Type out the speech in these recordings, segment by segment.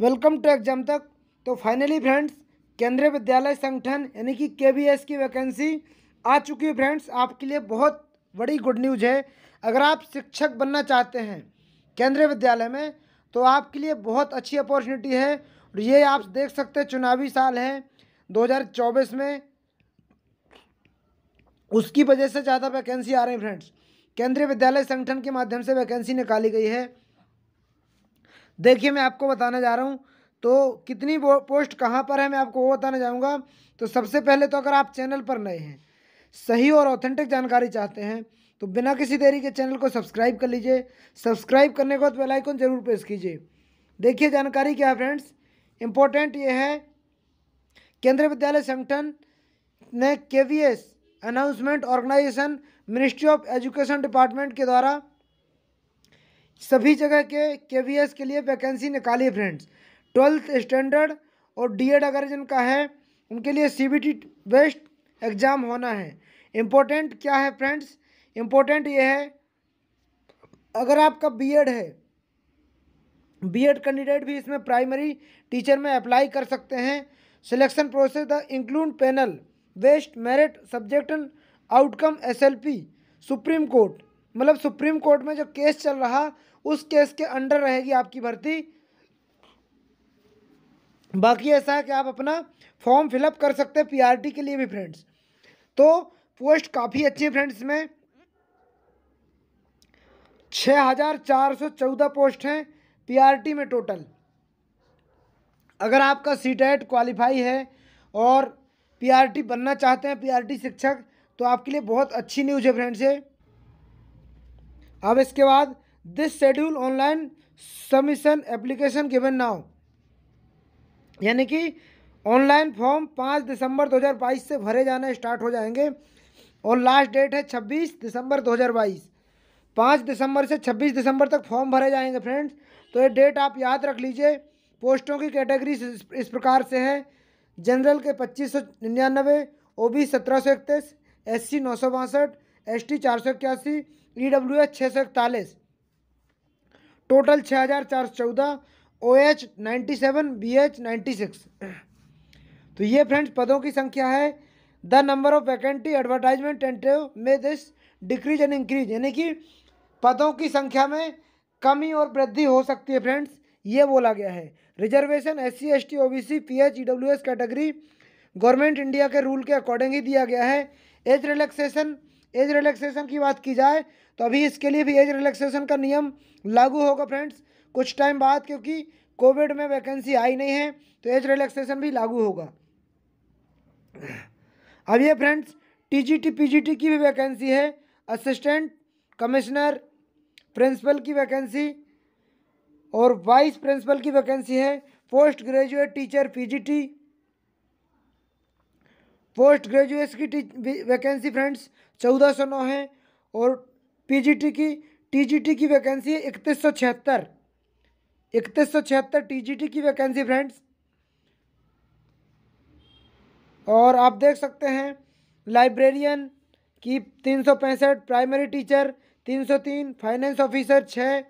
welcome to exam तक तो finally friends केंद्रीय विद्यालय संगठन यानी कि के की वैकेंसी आ चुकी है फ्रेंड्स आपके लिए बहुत बड़ी गुड न्यूज है अगर आप शिक्षक बनना चाहते हैं केंद्रीय विद्यालय में तो आपके लिए बहुत अच्छी अपॉर्चुनिटी है और ये आप देख सकते हैं चुनावी साल है 2024 में उसकी वजह से ज़्यादा वैकेंसी आ रही है फ्रेंड्स केंद्रीय विद्यालय संगठन के माध्यम से वैकेंसी निकाली गई है देखिए मैं आपको बताने जा रहा हूँ तो कितनी पोस्ट कहाँ पर है मैं आपको वो बताने जाऊँगा तो सबसे पहले तो अगर आप चैनल पर नए हैं सही और ऑथेंटिक जानकारी चाहते हैं तो बिना किसी देरी के चैनल को सब्सक्राइब कर लीजिए सब्सक्राइब करने के बाद बेल आइकन जरूर प्रेस कीजिए देखिए जानकारी क्या है फ्रेंड्स इम्पोर्टेंट ये है केंद्रीय विद्यालय संगठन ने K V S announcement organisation ministry of education department के द्वारा सभी जगह के के के लिए वैकेंसी निकाली फ्रेंड्स ट्वेल्थ स्टैंडर्ड और एड अगर जिनका है उनके लिए सी टी बेस्ट एग्ज़ाम होना है इम्पोर्टेंट क्या है फ्रेंड्स इम्पोर्टेंट ये है अगर आपका बीएड है बीएड कैंडिडेट भी इसमें प्राइमरी टीचर में अप्लाई कर सकते हैं selection process the include panel best merit subject outcome SLP Supreme Court मतलब सुप्रीम कोर्ट में जो केस चल रहा उस केस के अंडर रहेगी आपकी भर्ती बाकी ऐसा है कि आप अपना फॉर्म फिलअप कर सकते हैं पीआरटी के लिए भी फ्रेंड्स तो पोस्ट काफ़ी अच्छी है फ्रेंड्स में छः हज़ार चार सौ चौदह पोस्ट हैं पीआरटी में टोटल अगर आपका सी टेट क्वालिफाई है और पीआरटी बनना चाहते हैं पीआरटी शिक्षक तो आपके लिए बहुत अच्छी न्यूज़ है फ्रेंड्स है अब इसके बाद this schedule online submission application given now यानी कि ऑनलाइन फॉर्म पाँच दिसंबर 2022 से भरे जाना स्टार्ट हो जाएंगे और लास्ट डेट है 26 दिसंबर 2022 पाँच दिसंबर से 26 दिसंबर तक फॉर्म भरे जाएंगे फ्रेंड्स तो ये डेट आप याद रख लीजिए पोस्टों की कैटेगरी इस प्रकार से है जनरल के पच्चीस सौ निन्यानवे ओ बी सत्रह सौ इकतीस एस सी नौ सौ बासठ एस टी चार सौ इक्यासी ई डब्ल्यू एच छः सौ इकतालीस टोटल छः हज़ार चार सौ चौदह O H ninety seven B H ninety six तो ये फ्रेंड्स पदों की संख्या है the number of vacancy advertisement tentative में दिस डिक्रीज एंड इंक्रीज यानी कि पदों की संख्या में कमी और वृद्धि हो सकती है फ्रेंड्स ये बोला गया है reservation S C S T O B C P H E W S category government India के रूल के अकॉर्डिंग ही दिया गया है एज रिलैक्सेशन एज रिलैक्सेशन की बात की जाए तो अभी इसके लिए भी एज रिलैक्सेशन का नियम लागू होगा फ्रेंड्स कुछ टाइम बाद क्योंकि कोविड में वैकेंसी आई नहीं है तो एज रिलैक्सेशन भी लागू होगा अब ये फ्रेंड्स टीजीटी पीजीटी की भी वैकेंसी है असिस्टेंट कमिश्नर प्रिंसिपल की वैकेंसी और वाइस प्रिंसिपल की वैकेंसी है post graduate teacher PGT post graduates की वैकेंसी फ्रेंड्स चौदह सौ नौ है और पीजीटी की टीजीटी की वैकेंसी है इकतीस सौ छिहत्तर इकतीस सौ छिहत्तर टीजीटी की वैकेंसी फ्रेंड्स और आप देख सकते हैं लाइब्रेरियन की तीन सौ पैंसठ प्राइमरी टीचर तीन सौ तीन फाइनेंस ऑफिसर छः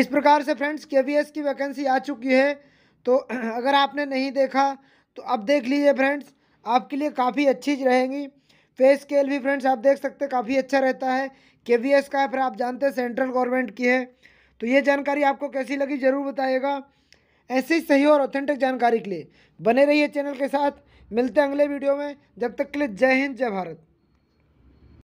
इस प्रकार से फ्रेंड्स के की वैकेंसी आ चुकी है तो अगर आपने नहीं देखा तो अब देख लीजिए फ्रेंड्स आपके लिए काफ़ी अच्छी रहेंगी पे स्केल भी फ्रेंड्स आप देख सकते हैं काफ़ी अच्छा रहता है के वी एस का है फिर आप जानते हैं सेंट्रल गवर्नमेंट की है तो ये जानकारी आपको कैसी लगी ज़रूर बताइएगा ऐसी सही और ऑथेंटिक जानकारी के लिए बने रहिए चैनल के साथ मिलते हैं अगले वीडियो में जब तक के लिए जय हिंद जय भारत